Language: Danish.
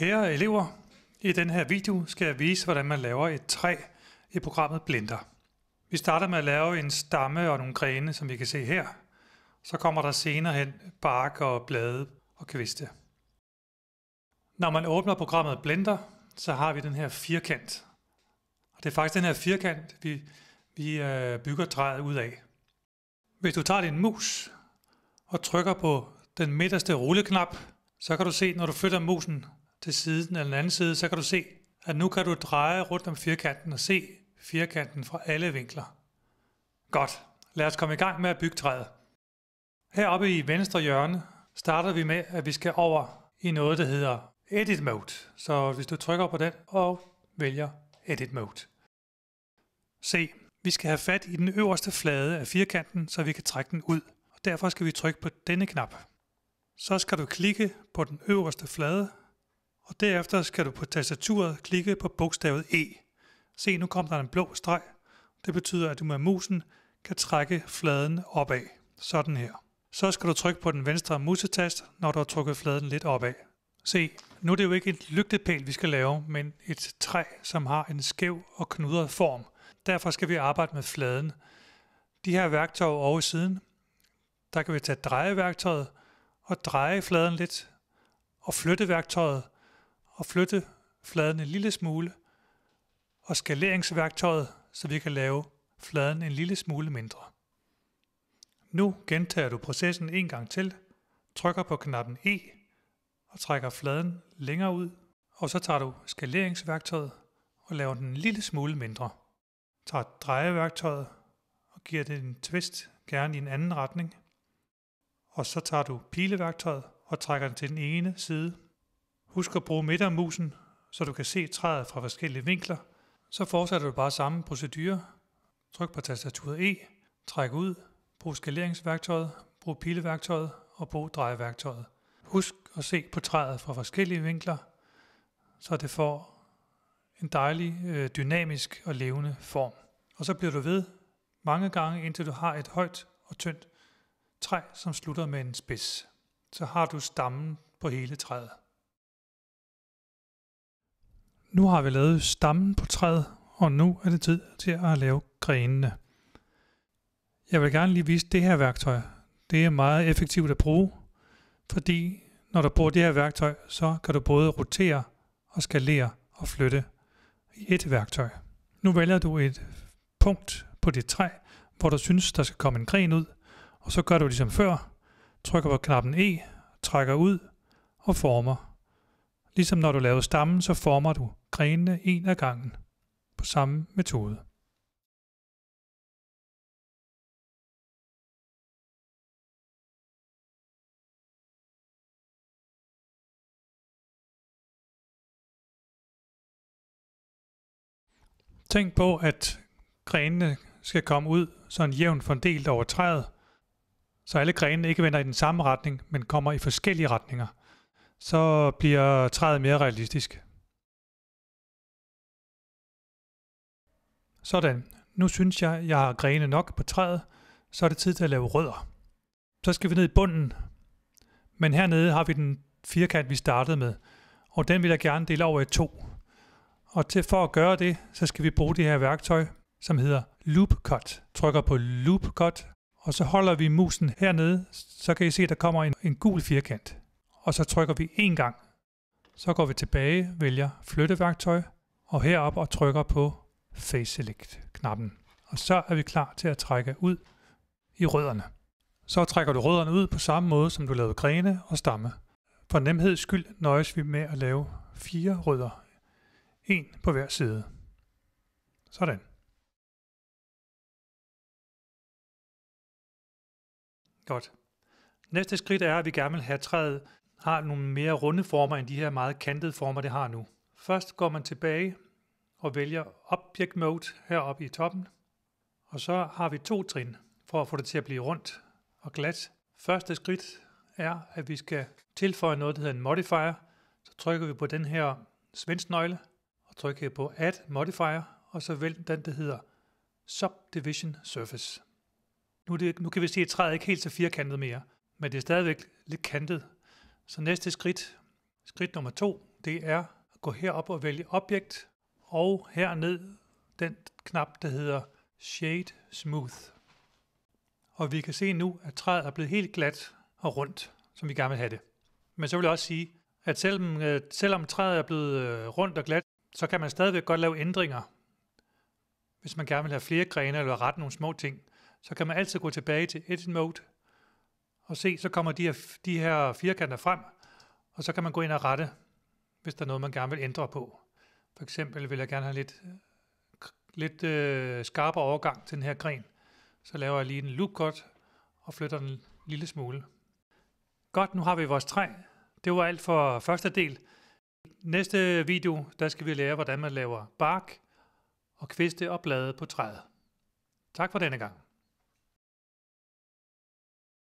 Kære elever, i den her video skal jeg vise, hvordan man laver et træ i programmet Blender. Vi starter med at lave en stamme og nogle grene, som vi kan se her. Så kommer der senere hen bark og blade og kviste. Når man åbner programmet Blender, så har vi den her firkant. Og det er faktisk den her firkant, vi, vi øh, bygger træet ud af. Hvis du tager din mus og trykker på den midterste rulleknap, så kan du se, når du flytter musen, til siden eller den anden side, så kan du se, at nu kan du dreje rundt om firkanten og se firkanten fra alle vinkler. Godt, lad os komme i gang med at bygge træet. Heroppe i venstre hjørne starter vi med, at vi skal over i noget, der hedder Edit Mode. Så hvis du trykker på den og vælger Edit Mode. Se, vi skal have fat i den øverste flade af firkanten, så vi kan trække den ud. derfor skal vi trykke på denne knap. Så skal du klikke på den øverste flade og derefter skal du på tastaturet klikke på bogstavet E. Se, nu kommer der en blå streg. Det betyder, at du med musen kan trække fladen opad, sådan her. Så skal du trykke på den venstre musetast, når du har trukket fladen lidt opad. Se, nu er det jo ikke et lygtepæl, vi skal lave, men et træ, som har en skæv og knudret form. Derfor skal vi arbejde med fladen. De her værktøjer over siden, der kan vi tage drejeværktøjet og dreje fladen lidt, og flytte værktøjet, og flytte fladen en lille smule, og skaleringsværktøjet, så vi kan lave fladen en lille smule mindre. Nu gentager du processen en gang til, trykker på knappen E og trækker fladen længere ud, og så tager du skaleringsværktøjet og laver den en lille smule mindre. Tager drejeværktøjet og giver det en twist, gerne i en anden retning. Og så tager du pileværktøjet og trækker den til den ene side Husk at bruge midtermusen, så du kan se træet fra forskellige vinkler. Så fortsætter du bare samme procedure. Tryk på tastaturet E, træk ud, brug skaleringsværktøjet, brug pileværktøjet og brug drejeværktøjet. Husk at se på træet fra forskellige vinkler, så det får en dejlig, øh, dynamisk og levende form. Og så bliver du ved mange gange, indtil du har et højt og tyndt træ, som slutter med en spids. Så har du stammen på hele træet. Nu har vi lavet stammen på træet, og nu er det tid til at lave grenene. Jeg vil gerne lige vise det her værktøj. Det er meget effektivt at bruge, fordi når du bruger det her værktøj, så kan du både rotere og skalere og flytte i et værktøj. Nu vælger du et punkt på dit træ, hvor du synes, der skal komme en gren ud, og så gør du ligesom før, trykker på knappen E, trækker ud og former. Ligesom når du laver stammen, så former du grenene en ad gangen på samme metode. Tænk på, at grenene skal komme ud sådan jævnt fordelt over træet, så alle grenene ikke vender i den samme retning, men kommer i forskellige retninger. Så bliver træet mere realistisk. Sådan, nu synes jeg, jeg har grene nok på træet, så er det tid til at lave rødder. Så skal vi ned i bunden. Men hernede har vi den firkant, vi startede med, og den vil jeg gerne dele over i to. Og til for at gøre det, så skal vi bruge det her værktøj, som hedder Loop Cut. Trykker på Loop Cut, og så holder vi musen hernede, så kan I se, at der kommer en, en gul firkant. Og så trykker vi en gang. Så går vi tilbage, vælger flytteværktøj, og herop og trykker på Face Select-knappen. Og så er vi klar til at trække ud i rødderne. Så trækker du rødderne ud på samme måde, som du lavede grene og stamme. For nemheds skyld nøjes vi med at lave fire rødder. En på hver side. Sådan. Godt. Næste skridt er, at vi gerne vil have træet har nogle mere runde former end de her meget kantede former, det har nu. Først går man tilbage og vælger Object Mode heroppe i toppen. Og så har vi to trin for at få det til at blive rundt og glat. Første skridt er, at vi skal tilføje noget, der hedder en modifier. Så trykker vi på den her svensknøgle og trykker på Add Modifier, og så vælger den, der hedder Subdivision Surface. Nu, det, nu kan vi se, at træet ikke helt så firkantet mere, men det er stadigvæk lidt kantet. Så næste skridt, skridt nummer to, det er at gå herop og vælge Object, og herned den knap, der hedder Shade Smooth. Og vi kan se nu, at træet er blevet helt glat og rundt, som vi gerne vil have det. Men så vil jeg også sige, at selvom, øh, selvom træet er blevet øh, rundt og glat, så kan man stadigvæk godt lave ændringer. Hvis man gerne vil have flere grene eller rette nogle små ting, så kan man altid gå tilbage til Edit Mode, og se, så kommer de her, de her firkanter frem, og så kan man gå ind og rette, hvis der er noget, man gerne vil ændre på. For eksempel vil jeg gerne have lidt, lidt øh, skarpere overgang til den her gren. Så laver jeg lige en loop cut og flytter den en lille smule. Godt, nu har vi vores træ. Det var alt for første del. Næste video, der skal vi lære, hvordan man laver bark og kviste og blade på træet. Tak for denne gang.